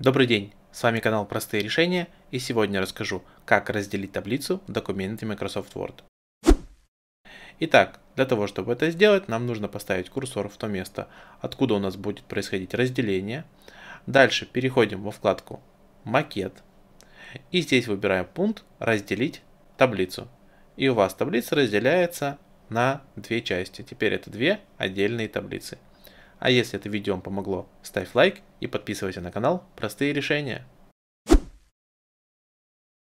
Добрый день, с вами канал Простые решения и сегодня расскажу, как разделить таблицу в документе Microsoft Word. Итак, для того, чтобы это сделать, нам нужно поставить курсор в то место, откуда у нас будет происходить разделение. Дальше переходим во вкладку «Макет». И здесь выбираем пункт «Разделить таблицу». И у вас таблица разделяется на две части. Теперь это две отдельные таблицы – а если это видео вам помогло, ставь лайк и подписывайся на канал «Простые решения».